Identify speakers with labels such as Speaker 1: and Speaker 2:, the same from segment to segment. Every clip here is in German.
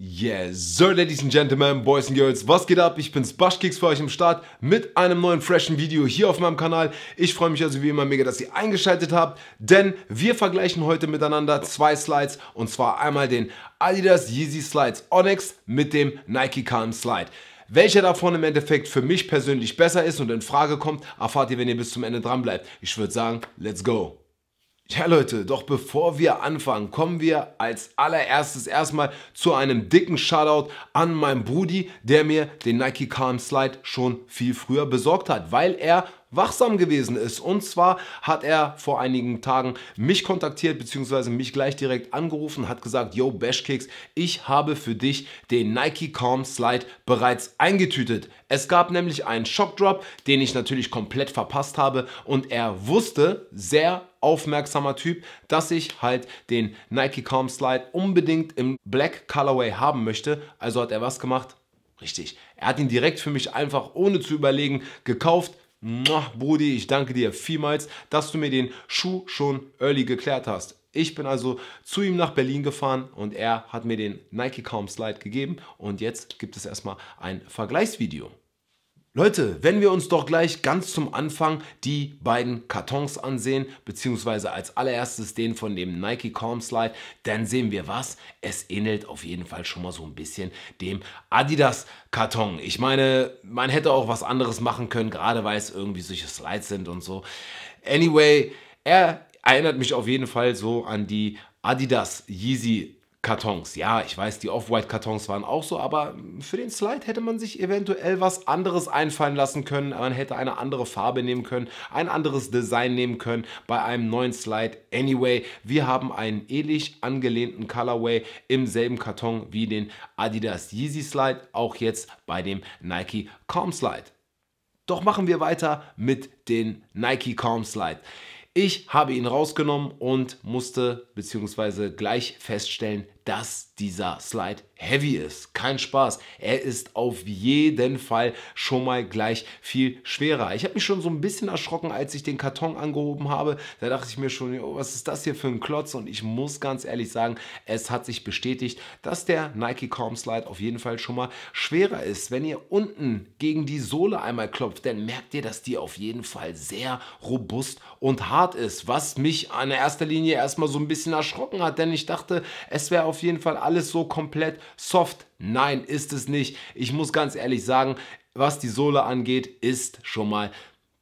Speaker 1: Yes, so Ladies and Gentlemen, Boys and Girls, was geht ab? Ich bin's Baschkicks für euch im Start mit einem neuen freshen Video hier auf meinem Kanal. Ich freue mich also wie immer mega, dass ihr eingeschaltet habt, denn wir vergleichen heute miteinander zwei Slides und zwar einmal den Adidas Yeezy Slides Onyx mit dem Nike Calm Slide. Welcher davon im Endeffekt für mich persönlich besser ist und in Frage kommt, erfahrt ihr, wenn ihr bis zum Ende dran bleibt. Ich würde sagen, let's go! Ja Leute, doch bevor wir anfangen, kommen wir als allererstes erstmal zu einem dicken Shoutout an meinen Brudi, der mir den Nike Calm Slide schon viel früher besorgt hat, weil er wachsam gewesen ist. Und zwar hat er vor einigen Tagen mich kontaktiert bzw. mich gleich direkt angerufen, hat gesagt, yo Bashkicks, ich habe für dich den Nike Calm Slide bereits eingetütet. Es gab nämlich einen Shock Drop, den ich natürlich komplett verpasst habe und er wusste sehr aufmerksamer Typ, dass ich halt den Nike Calm Slide unbedingt im Black Colorway haben möchte. Also hat er was gemacht? Richtig. Er hat ihn direkt für mich einfach ohne zu überlegen gekauft, Brudi, ich danke dir vielmals, dass du mir den Schuh schon early geklärt hast. Ich bin also zu ihm nach Berlin gefahren und er hat mir den Nike Calm Slide gegeben und jetzt gibt es erstmal ein Vergleichsvideo. Leute, wenn wir uns doch gleich ganz zum Anfang die beiden Kartons ansehen, beziehungsweise als allererstes den von dem Nike Calm Slide, dann sehen wir was? Es ähnelt auf jeden Fall schon mal so ein bisschen dem Adidas Karton. Ich meine, man hätte auch was anderes machen können, gerade weil es irgendwie solche Slides sind und so. Anyway, er erinnert mich auf jeden Fall so an die Adidas Yeezy Kartons. Ja, ich weiß, die Off-White-Kartons waren auch so, aber für den Slide hätte man sich eventuell was anderes einfallen lassen können. Man hätte eine andere Farbe nehmen können, ein anderes Design nehmen können bei einem neuen Slide. Anyway, wir haben einen ähnlich angelehnten Colorway im selben Karton wie den Adidas Yeezy Slide, auch jetzt bei dem Nike Calm Slide. Doch machen wir weiter mit den Nike Calm Slide. Ich habe ihn rausgenommen und musste bzw. gleich feststellen, dass dieser Slide heavy ist. Kein Spaß. Er ist auf jeden Fall schon mal gleich viel schwerer. Ich habe mich schon so ein bisschen erschrocken, als ich den Karton angehoben habe. Da dachte ich mir schon, oh, was ist das hier für ein Klotz? Und ich muss ganz ehrlich sagen, es hat sich bestätigt, dass der Nike Calm Slide auf jeden Fall schon mal schwerer ist. Wenn ihr unten gegen die Sohle einmal klopft, dann merkt ihr, dass die auf jeden Fall sehr robust und hart ist, was mich an erster Linie erstmal so ein bisschen erschrocken hat, denn ich dachte, es wäre auf jeden Fall alles so komplett Soft, nein, ist es nicht. Ich muss ganz ehrlich sagen, was die Sohle angeht, ist schon mal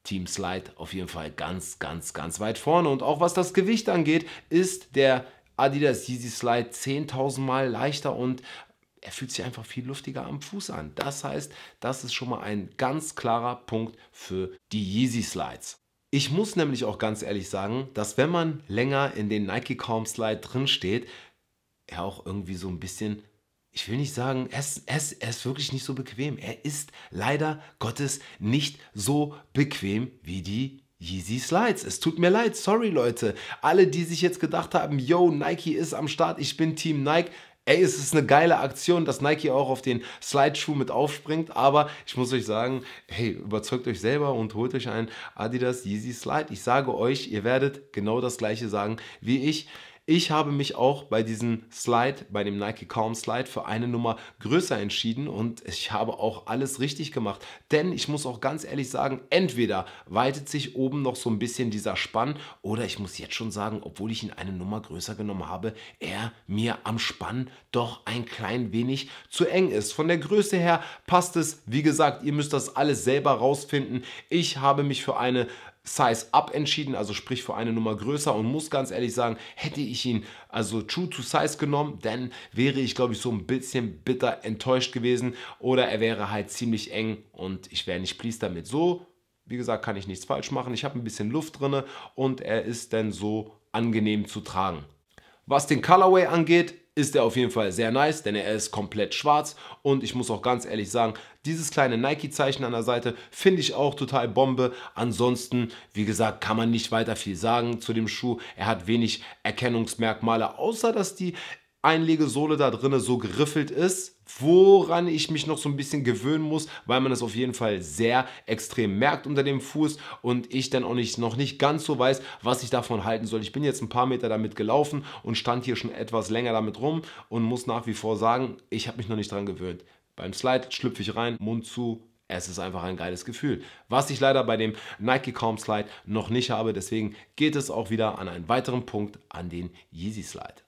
Speaker 1: Team Slide auf jeden Fall ganz, ganz, ganz weit vorne. Und auch was das Gewicht angeht, ist der Adidas Yeezy Slide 10.000 Mal leichter und er fühlt sich einfach viel luftiger am Fuß an. Das heißt, das ist schon mal ein ganz klarer Punkt für die Yeezy Slides. Ich muss nämlich auch ganz ehrlich sagen, dass wenn man länger in den Nike Calm Slide drin steht, er auch irgendwie so ein bisschen ich will nicht sagen, es, es, er ist wirklich nicht so bequem. Er ist leider Gottes nicht so bequem wie die Yeezy Slides. Es tut mir leid, sorry Leute. Alle, die sich jetzt gedacht haben, yo, Nike ist am Start, ich bin Team Nike. Ey, es ist eine geile Aktion, dass Nike auch auf den Slideschuh mit aufspringt, aber ich muss euch sagen, hey, überzeugt euch selber und holt euch einen Adidas Yeezy Slide. Ich sage euch, ihr werdet genau das gleiche sagen wie ich. Ich habe mich auch bei diesem Slide, bei dem Nike Calm Slide für eine Nummer größer entschieden und ich habe auch alles richtig gemacht. Denn ich muss auch ganz ehrlich sagen, entweder weitet sich oben noch so ein bisschen dieser Spann oder ich muss jetzt schon sagen, obwohl ich ihn eine Nummer größer genommen habe, er mir am Spann doch ein klein wenig zu eng ist. Von der Größe her passt es. Wie gesagt, ihr müsst das alles selber rausfinden. Ich habe mich für eine Size Up entschieden, also sprich für eine Nummer größer und muss ganz ehrlich sagen, hätte ich ihn also True to Size genommen, dann wäre ich glaube ich so ein bisschen bitter enttäuscht gewesen oder er wäre halt ziemlich eng und ich wäre nicht pleased damit. So, wie gesagt, kann ich nichts falsch machen. Ich habe ein bisschen Luft drin und er ist dann so angenehm zu tragen. Was den Colorway angeht, ist er auf jeden Fall sehr nice, denn er ist komplett schwarz und ich muss auch ganz ehrlich sagen, dieses kleine Nike-Zeichen an der Seite finde ich auch total Bombe. Ansonsten, wie gesagt, kann man nicht weiter viel sagen zu dem Schuh. Er hat wenig Erkennungsmerkmale, außer dass die Einlegesohle da drin so geriffelt ist, woran ich mich noch so ein bisschen gewöhnen muss, weil man es auf jeden Fall sehr extrem merkt unter dem Fuß und ich dann auch nicht, noch nicht ganz so weiß, was ich davon halten soll. Ich bin jetzt ein paar Meter damit gelaufen und stand hier schon etwas länger damit rum und muss nach wie vor sagen, ich habe mich noch nicht dran gewöhnt. Beim Slide schlüpfe ich rein, Mund zu, es ist einfach ein geiles Gefühl. Was ich leider bei dem Nike Calm Slide noch nicht habe, deswegen geht es auch wieder an einen weiteren Punkt, an den Yeezy Slide.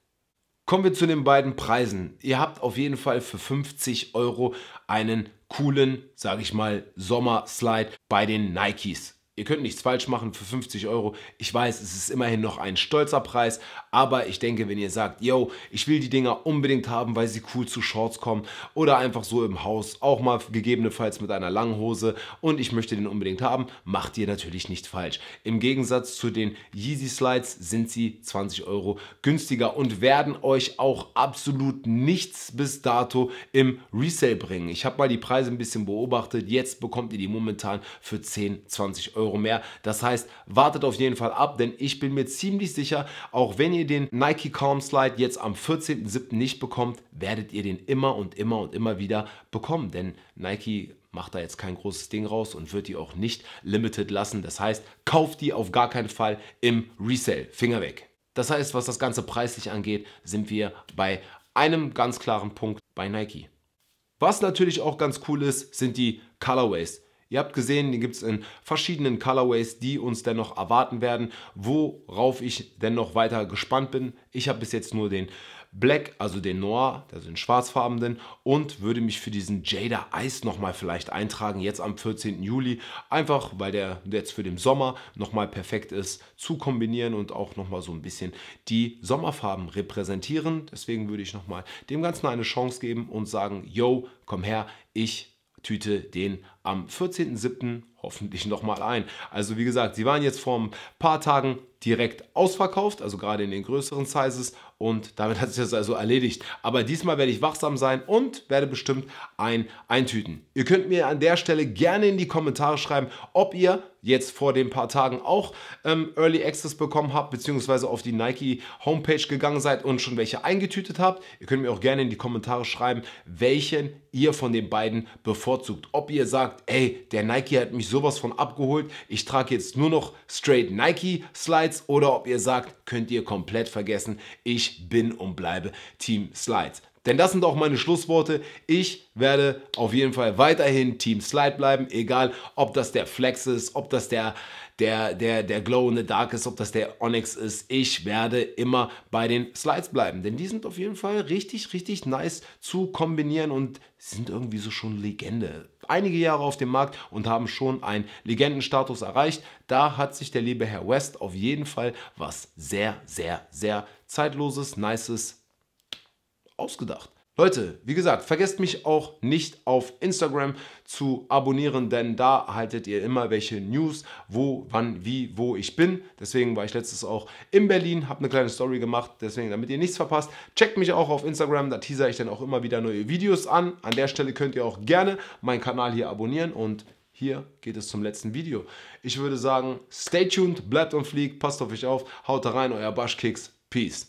Speaker 1: Kommen wir zu den beiden Preisen. Ihr habt auf jeden Fall für 50 Euro einen coolen, sage ich mal, Sommerslide bei den Nikes ihr könnt nichts falsch machen für 50 Euro. Ich weiß, es ist immerhin noch ein stolzer Preis, aber ich denke, wenn ihr sagt, yo, ich will die Dinger unbedingt haben, weil sie cool zu Shorts kommen oder einfach so im Haus, auch mal gegebenenfalls mit einer langen Hose und ich möchte den unbedingt haben, macht ihr natürlich nicht falsch. Im Gegensatz zu den Yeezy Slides sind sie 20 Euro günstiger und werden euch auch absolut nichts bis dato im Resale bringen. Ich habe mal die Preise ein bisschen beobachtet, jetzt bekommt ihr die momentan für 10, 20 Euro Euro mehr. Das heißt, wartet auf jeden Fall ab, denn ich bin mir ziemlich sicher, auch wenn ihr den Nike Calm Slide jetzt am 14.07. nicht bekommt, werdet ihr den immer und immer und immer wieder bekommen, denn Nike macht da jetzt kein großes Ding raus und wird die auch nicht limited lassen. Das heißt, kauft die auf gar keinen Fall im Resale. Finger weg. Das heißt, was das Ganze preislich angeht, sind wir bei einem ganz klaren Punkt bei Nike. Was natürlich auch ganz cool ist, sind die Colorways. Ihr habt gesehen, die gibt es in verschiedenen Colorways, die uns dennoch erwarten werden, worauf ich dennoch weiter gespannt bin. Ich habe bis jetzt nur den Black, also den Noir, also den schwarzfarbenen und würde mich für diesen Jada Ice nochmal vielleicht eintragen, jetzt am 14. Juli, einfach weil der jetzt für den Sommer nochmal perfekt ist, zu kombinieren und auch nochmal so ein bisschen die Sommerfarben repräsentieren. Deswegen würde ich nochmal dem Ganzen eine Chance geben und sagen, yo, komm her, ich tüte den am 14.07. hoffentlich nochmal ein. Also wie gesagt, sie waren jetzt vor ein paar Tagen direkt ausverkauft, also gerade in den größeren Sizes und damit hat sich das also erledigt. Aber diesmal werde ich wachsam sein und werde bestimmt ein eintüten. Ihr könnt mir an der Stelle gerne in die Kommentare schreiben, ob ihr jetzt vor den paar Tagen auch ähm, Early Access bekommen habt, beziehungsweise auf die Nike Homepage gegangen seid und schon welche eingetütet habt. Ihr könnt mir auch gerne in die Kommentare schreiben, welchen ihr von den beiden bevorzugt. Ob ihr sagt, ey, der Nike hat mich sowas von abgeholt, ich trage jetzt nur noch straight Nike Slides oder ob ihr sagt, könnt ihr komplett vergessen, ich bin und bleibe Team Slides. Denn das sind auch meine Schlussworte. Ich werde auf jeden Fall weiterhin Team Slide bleiben, egal ob das der Flex ist, ob das der, der, der, der Glow in the Dark ist, ob das der Onyx ist. Ich werde immer bei den Slides bleiben, denn die sind auf jeden Fall richtig, richtig nice zu kombinieren und sind irgendwie so schon Legende. Einige Jahre auf dem Markt und haben schon einen Legendenstatus erreicht. Da hat sich der liebe Herr West auf jeden Fall was sehr, sehr, sehr zeitloses, nices ausgedacht. Leute, wie gesagt, vergesst mich auch nicht auf Instagram zu abonnieren, denn da erhaltet ihr immer welche News, wo, wann, wie, wo ich bin. Deswegen war ich letztes auch in Berlin, habe eine kleine Story gemacht, deswegen, damit ihr nichts verpasst, checkt mich auch auf Instagram, da teaser ich dann auch immer wieder neue Videos an. An der Stelle könnt ihr auch gerne meinen Kanal hier abonnieren und hier geht es zum letzten Video. Ich würde sagen, stay tuned, bleibt und fliegt, passt auf euch auf, haut rein, euer Baschkicks, peace.